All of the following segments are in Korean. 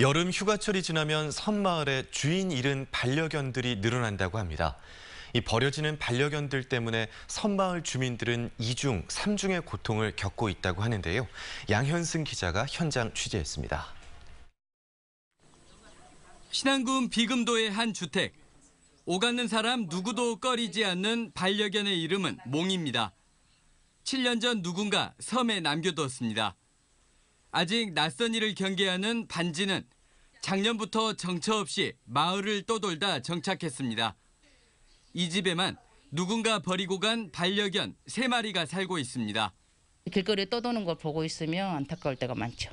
여름 휴가철이 지나면 섬마을에 주인 잃은 반려견들이 늘어난다고 합니다. 이 버려지는 반려견들 때문에 섬마을 주민들은 이중, 삼중의 고통을 겪고 있다고 하는데요. 양현승 기자가 현장 취재했습니다. 신안군 비금도의 한 주택. 오가는 사람 누구도 꺼리지 않는 반려견의 이름은 몽입니다. 7년 전 누군가 섬에 남겨두습니다 아직 낯선 이를 경계하는 반지는 작년부터 정처 없이 마을을 떠돌다 정착했습니다. 이 집에만 누군가 버리고 간 반려견 3마리가 살고 있습니다. 길거리 떠도는 걸 보고 있으면 안타까울 때가 많죠.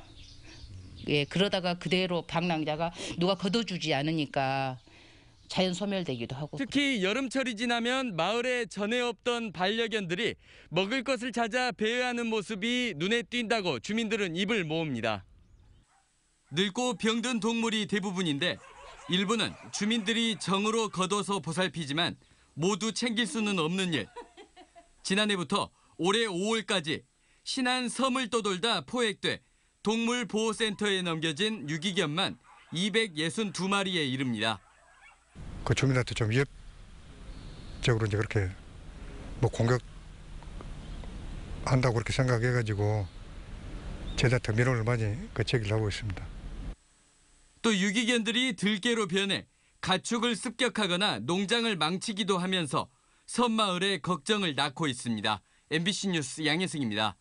예, 그러다가 그대로 방랑자가 누가 거둬주지 않으니까 자연 소멸되기도 하고 특히 여름철이 지나면 마을에 전에 없던 반려견들이 먹을 것을 찾아 배회하는 모습이 눈에 띈다고 주민들은 입을 모읍니다. 늙고 병든 동물이 대부분인데 일부는 주민들이 정으로 걷어서 보살피지만 모두 챙길 수는 없는 일. 지난해부터 올해 5월까지 신안 섬을 떠돌다 포획돼 동물보호센터에 넘겨진 유기견만 262마리에 이릅니다. 그 주민한테 좀 위협적으로 이제 그렇게 뭐 공격한다고 그렇게 생각해가지고 제자한테 민원을 많이 그 제기를 하고 있습니다. 또 유기견들이 들개로 변해 가축을 습격하거나 농장을 망치기도 하면서 섬마을의 걱정을 낳고 있습니다. MBC 뉴스 양혜승입니다.